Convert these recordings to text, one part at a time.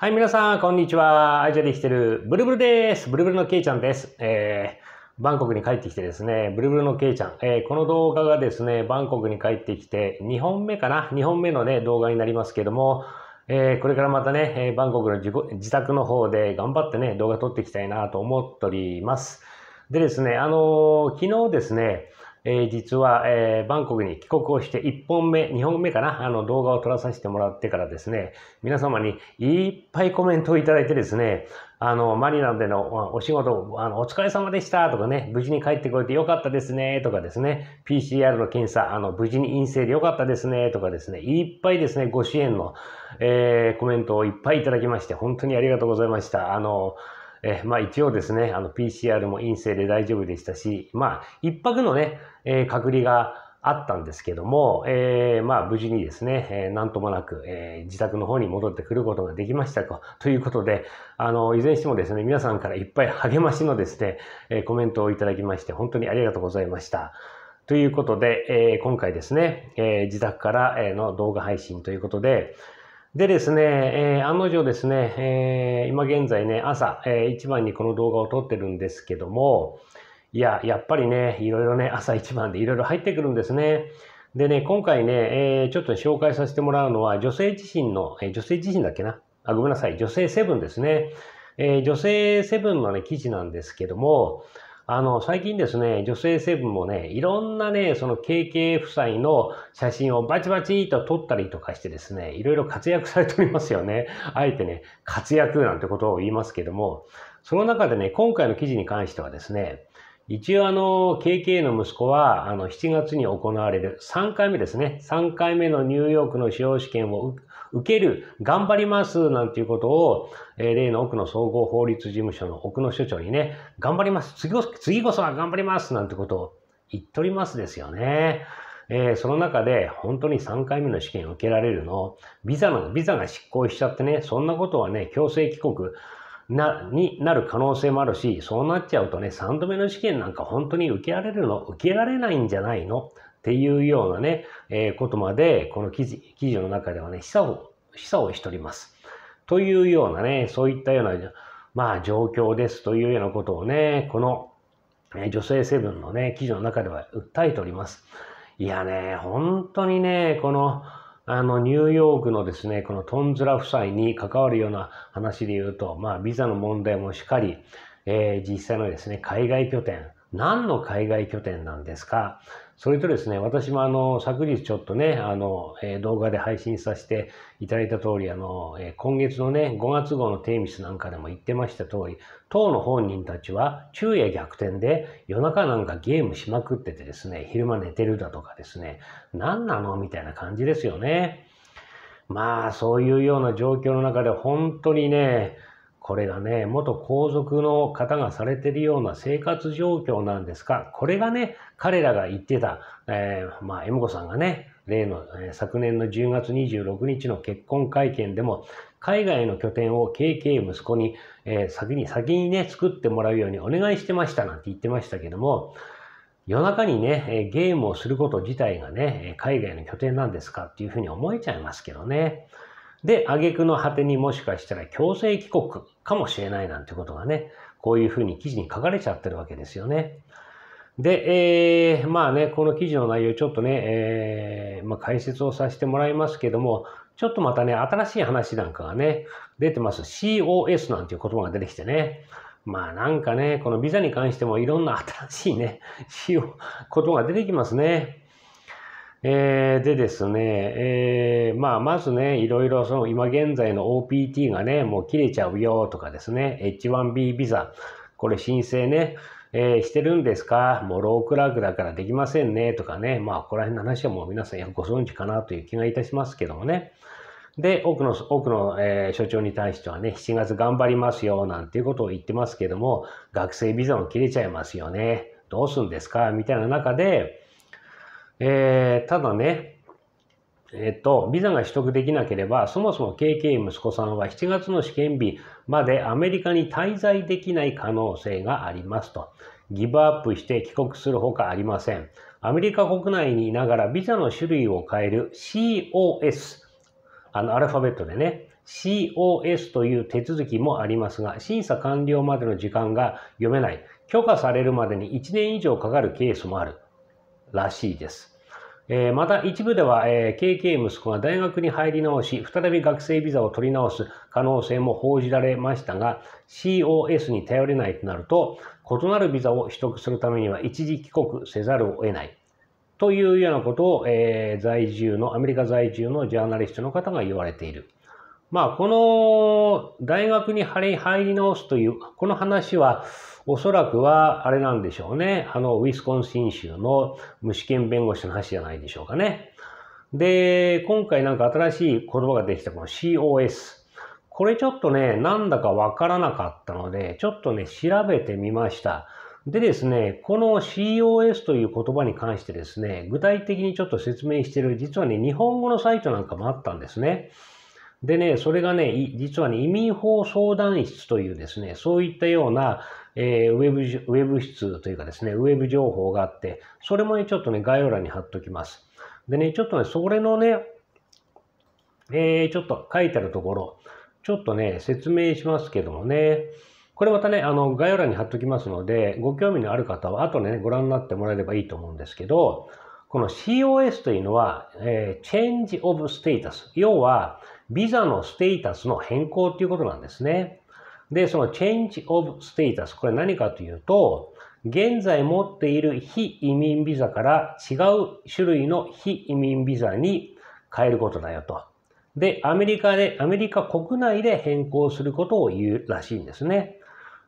はい、皆さん、こんにちは。アジアで生きてるブルブルです。ブルブルのけいちゃんです。えー、バンコクに帰ってきてですね、ブルブルのけいちゃん、えー、この動画がですね、バンコクに帰ってきて、2本目かな ?2 本目のね、動画になりますけども、えー、これからまたね、えバンコクの自自宅の方で頑張ってね、動画撮っていきたいなと思っております。でですね、あの昨日ですね、えー、実は、えー、バンコクに帰国をして1本目、2本目かな、あの動画を撮らさせてもらってからですね、皆様にいっぱいコメントをいただいてですね、あの、マニラでのお仕事、あの、お疲れ様でしたとかね、無事に帰ってこれてよかったですねとかですね、PCR の検査、あの、無事に陰性でよかったですねとかですね、いっぱいですね、ご支援の、えー、コメントをいっぱいいただきまして、本当にありがとうございました。あの、えまあ一応ですね、PCR も陰性で大丈夫でしたし、まあ一泊のね、えー、隔離があったんですけども、えー、まあ無事にですね、えー、なんともなく、えー、自宅の方に戻ってくることができましたとということで、あの、いずれにしてもですね、皆さんからいっぱい励ましのですね、えコメントをいただきまして、本当にありがとうございました。ということで、え今回ですね、え自宅からの動画配信ということで、でですね、えー、案の定ですね、えー、今現在ね、朝、えー、一番にこの動画を撮ってるんですけども、いや、やっぱりね、いろいろね、朝一番でいろいろ入ってくるんですね。でね、今回ね、えー、ちょっと紹介させてもらうのは、女性自身の、えー、女性自身だっけなあ、ごめんなさい、女性セブンですね。えー、女性セブンのね、記事なんですけども、あの、最近ですね、女性セブンもね、いろんなね、その KK 夫妻の写真をバチバチと撮ったりとかしてですね、いろいろ活躍されておりますよね。あえてね、活躍なんてことを言いますけども、その中でね、今回の記事に関してはですね、一応あの、KK の息子は、あの、7月に行われる3回目ですね、3回目のニューヨークの司法試験を受ける、頑張ります、なんていうことを、え例の奥の総合法律事務所の奥の所長にね、頑張ります、次こそ次こそは頑張ります、なんてことを言っとりますですよね。えー、その中で本当に3回目の試験を受けられるの、ビザの、ビザが失効しちゃってね、そんなことはね、強制帰国な、になる可能性もあるし、そうなっちゃうとね、3度目の試験なんか本当に受けられるの、受けられないんじゃないのっていうようなね、えー、ことまで、この記事、記事の中ではね、示唆を、示唆をしております。というようなね、そういったような、まあ、状況ですというようなことをね、この、えー、女性セブンのね、記事の中では訴えております。いやね、本当にね、この、あの、ニューヨークのですね、このトンズラ夫妻に関わるような話で言うと、まあ、ビザの問題もしっかり、えー、実際のですね、海外拠点、何の海外拠点なんですかそれとですね、私もあの、昨日ちょっとね、あの、え動画で配信させていただいた通り、あの、え今月のね、5月号のテーミスなんかでも言ってました通り、当の本人たちは昼夜逆転で夜中なんかゲームしまくっててですね、昼間寝てるだとかですね、何なのみたいな感じですよね。まあ、そういうような状況の中で本当にね、これがね、元皇族の方がされてるような生活状況なんですが、これがね、彼らが言ってた、えー、まあ、M 子さんがね、例の、えー、昨年の10月26日の結婚会見でも、海外の拠点を KK 息子に、えー、先に、先にね、作ってもらうようにお願いしてましたなんて言ってましたけども、夜中にね、ゲームをすること自体がね、海外の拠点なんですかっていうふうに思えちゃいますけどね。で、挙句の果てにもしかしたら強制帰国かもしれないなんてことがね、こういうふうに記事に書かれちゃってるわけですよね。で、えー、まあね、この記事の内容ちょっとね、えー、まあ、解説をさせてもらいますけども、ちょっとまたね、新しい話なんかがね、出てます。COS なんていう言葉が出てきてね。まあなんかね、このビザに関してもいろんな新しいね、言葉が出てきますね。えー、でですね、えー、まあ、まずね、いろいろその今現在の OPT がね、もう切れちゃうよとかですね、H1B ビザ、これ申請ね、えー、してるんですかもうロークラークだからできませんねとかね、まあ、ここら辺の話はもう皆さんご存知かなという気がいたしますけどもね。で、多くの、多くの、えー、所長に対してはね、7月頑張りますよ、なんていうことを言ってますけども、学生ビザも切れちゃいますよね。どうすんですかみたいな中で、えー、ただね、えっと、ビザが取得できなければ、そもそも KK 息子さんは7月の試験日までアメリカに滞在できない可能性がありますと。ギブアップして帰国するほかありません。アメリカ国内にいながらビザの種類を変える COS、あのアルファベットでね、COS という手続きもありますが、審査完了までの時間が読めない。許可されるまでに1年以上かかるケースもある。らしいです。えまた一部では、えー、KK 息子が大学に入り直し、再び学生ビザを取り直す可能性も報じられましたが、COS に頼れないとなると、異なるビザを取得するためには一時帰国せざるを得ない。というようなことを、えー、在住の、アメリカ在住のジャーナリストの方が言われている。まあ、この大学に入り直すという、この話は、おそらくは、あれなんでしょうね。あの、ウィスコンシン州の無試験弁護士の話じゃないでしょうかね。で、今回なんか新しい言葉ができたこの COS。これちょっとね、なんだかわからなかったので、ちょっとね、調べてみました。でですね、この COS という言葉に関してですね、具体的にちょっと説明してる、実はね、日本語のサイトなんかもあったんですね。でね、それがね、実はね、移民法相談室というですね、そういったようなえー、ウェブ、ウェブ室というかですね、ウェブ情報があって、それもね、ちょっとね、概要欄に貼っときます。でね、ちょっとね、それのね、えー、ちょっと書いてあるところ、ちょっとね、説明しますけどもね、これまたね、あの、概要欄に貼っときますので、ご興味のある方は、後でね、ご覧になってもらえればいいと思うんですけど、この COS というのは、えー、Change of Status。要は、ビザのステータスの変更ということなんですね。で、その change of status。これ何かというと、現在持っている非移民ビザから違う種類の非移民ビザに変えることだよと。で、アメリカで、アメリカ国内で変更することを言うらしいんですね。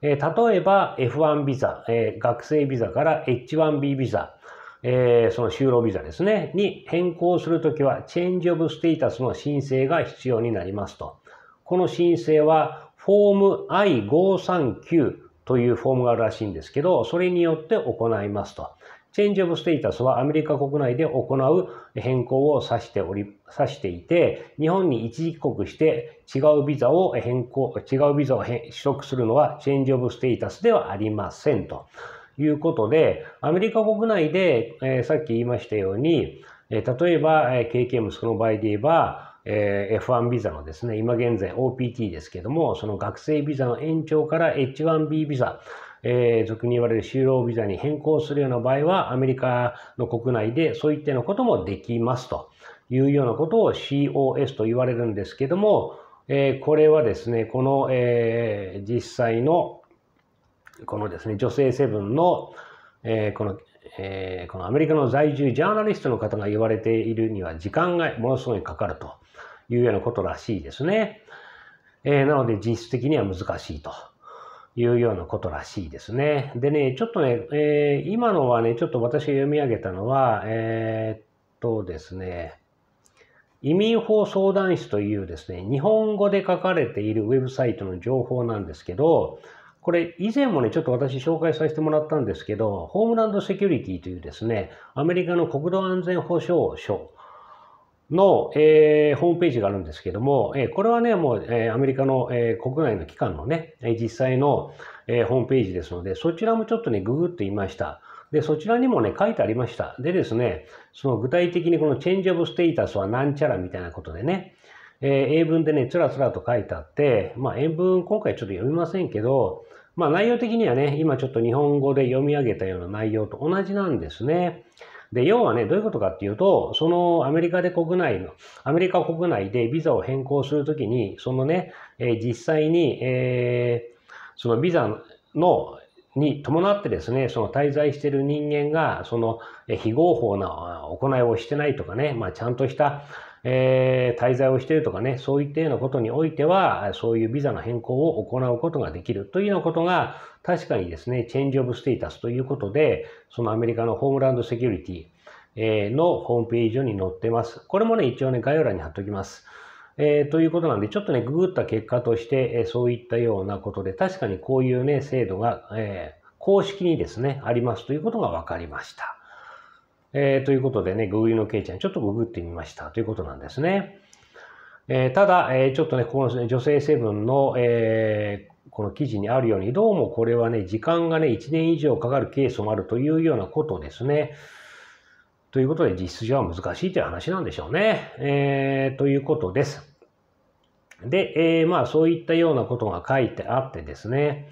えー、例えば F1 ビザ、えー、学生ビザから H1B ビザ、えー、その就労ビザですね、に変更するときは、チェンジオブステータスの申請が必要になりますと。この申請はフォーム I539 というフォームがあるらしいんですけど、それによって行いますと。チェンジオブステータスはアメリカ国内で行う変更を指しており、指していて、日本に一時帰国して違うビザを変更、違うビザを取得するのはチェンジオブステータスではありませんということで、アメリカ国内で、えー、さっき言いましたように、えー、例えば、えー、KKM その場合で言えば、え F1 ビザのですね、今現在 OPT ですけども、その学生ビザの延長から H1B ビザ、えー、俗に言われる就労ビザに変更するような場合は、アメリカの国内でそういったようなこともできますというようなことを COS と言われるんですけども、えー、これはですね、この、えー、実際の、このですね、女性セブンの、えこの、えこのアメリカの在住ジャーナリストの方が言われているには時間がものすごいかかると。いうようなことらしいですね。えー、なので実質的には難しいというようなことらしいですね。でね、ちょっとね、えー、今のはね、ちょっと私が読み上げたのは、えー、っとですね、移民法相談室というですね、日本語で書かれているウェブサイトの情報なんですけど、これ以前もね、ちょっと私紹介させてもらったんですけど、ホームランドセキュリティというですね、アメリカの国土安全保障省の、えー、ホームページがあるんですけども、えー、これはね、もう、えー、アメリカの、えー、国内の機関のね、実際の、えー、ホームページですので、そちらもちょっとね、ググってみました。で、そちらにもね、書いてありました。でですね、その具体的にこのチェンジオブステータスはなんちゃらみたいなことでね、えー、英文でね、つらつらと書いてあって、まあ、英文今回ちょっと読みませんけど、まあ、内容的にはね、今ちょっと日本語で読み上げたような内容と同じなんですね。で、要はね、どういうことかっていうと、そのアメリカで国内の、アメリカ国内でビザを変更するときに、そのね、え実際に、えー、そのビザの、に伴ってですね、その滞在している人間が、その非合法な行いをしてないとかね、まあちゃんとした、えー、滞在をしているとかね、そういったようなことにおいては、そういうビザの変更を行うことができるというようなことが、確かにですね、チェンジオブステータスということで、そのアメリカのホームランドセキュリティ、えのホームページ上に載ってます。これもね、一応ね、概要欄に貼っておきます。えー、ということなんで、ちょっとね、ググった結果として、えー、そういったようなことで、確かにこういうね、制度が、えー、公式にですね、ありますということが分かりました。えー、ということでね、ググリのけいちゃん、ちょっとググってみましたということなんですね。えー、ただ、えー、ちょっとね、この女性セブンの、えー、この記事にあるように、どうもこれはね、時間がね、1年以上かかるケースもあるというようなことですね。ということで、実質上は難しいという話なんでしょうね。えー、ということです。で、えー、まあ、そういったようなことが書いてあってですね。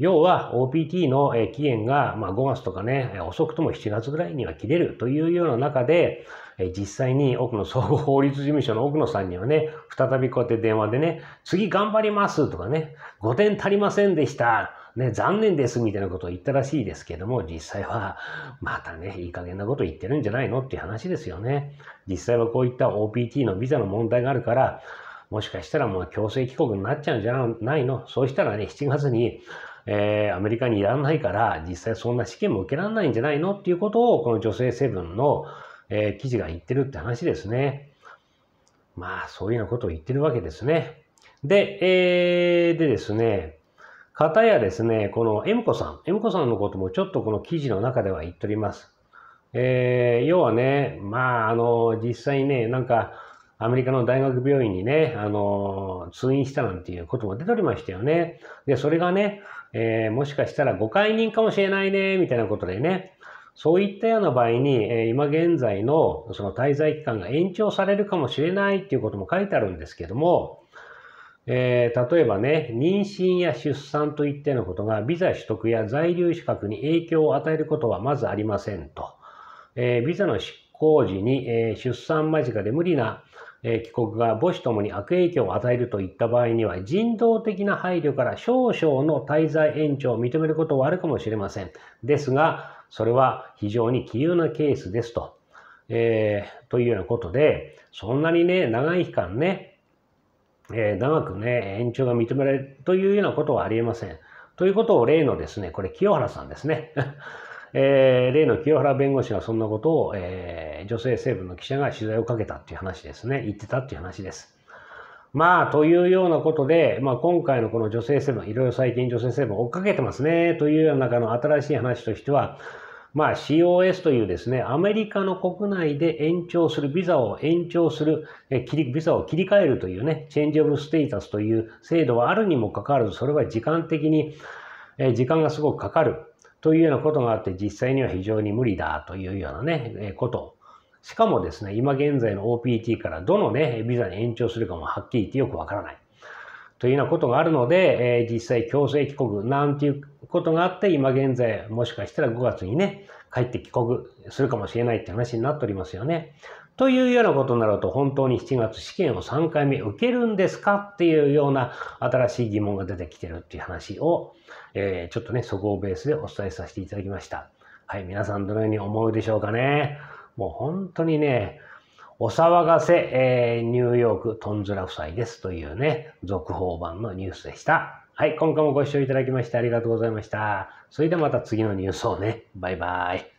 要は OPT の期限が5月とかね、遅くとも7月ぐらいには切れるというような中で、実際に奥野総合法律事務所の奥野さんにはね、再びこうやって電話でね、次頑張りますとかね、5点足りませんでした。ね、残念ですみたいなことを言ったらしいですけども、実際は、またね、いい加減なこと言ってるんじゃないのっていう話ですよね。実際はこういった OPT のビザの問題があるから、もしかしたらもう強制帰国になっちゃうんじゃないのそうしたらね、7月にえー、アメリカにいらないから、実際そんな試験も受けられないんじゃないのっていうことを、この女性セブンの、えー、記事が言ってるって話ですね。まあ、そういうようなことを言ってるわけですね。で、えー、でですね、たやですね、この M 子さん、M 子さんのこともちょっとこの記事の中では言っております。えー、要はね、まあ、あの、実際ね、なんか、アメリカの大学病院にね、あの、通院したなんていうことも出ておりましたよね。で、それがね、えー、もしかしたら誤解人かもしれないね、みたいなことでね、そういったような場合に、えー、今現在のその滞在期間が延長されるかもしれないっていうことも書いてあるんですけども、えー、例えばね、妊娠や出産といったようなことがビザ取得や在留資格に影響を与えることはまずありませんと。えビザの執行時に、え出産間近で無理なえ帰国が母子ともに悪影響を与えるといった場合には人道的な配慮から少々の滞在延長を認めることはあるかもしれません。ですが、それは非常に急なケースですと。えー、というようなことで、そんなにね、長い期間ね、えー、長くね、延長が認められるというようなことはありえません。ということを例のですね、これ清原さんですね。えー、例の清原弁護士がそんなことを、えー、女性成分の記者が取材をかけたっていう話ですね。言ってたっていう話です。まあ、というようなことで、まあ、今回のこの女性成分、いろいろ最近女性成分追っかけてますね、というような中の新しい話としては、まあ、COS というですね、アメリカの国内で延長する、ビザを延長する、え切りビザを切り替えるというね、チェンジオブステータスという制度はあるにもかかわらず、それは時間的に、え時間がすごくかかる。というようなことがあって実際には非常に無理だというようなね、ことしかもですね、今現在の OPT からどのね、ビザに延長するかもはっきり言ってよくわからない。というようなことがあるので、えー、実際強制帰国なんていうことがあって、今現在もしかしたら5月にね、帰って帰国するかもしれないって話になっておりますよね。というようなことになると、本当に7月試験を3回目受けるんですかっていうような新しい疑問が出てきてるっていう話を、えー、ちょっとね、そこをベースでお伝えさせていただきました。はい、皆さんどのように思うでしょうかね。もう本当にね、お騒がせ、えー、ニューヨークトンズラ夫妻ですというね、続報版のニュースでした。はい、今回もご視聴いただきましてありがとうございました。それではまた次のニュースをね、バイバイ。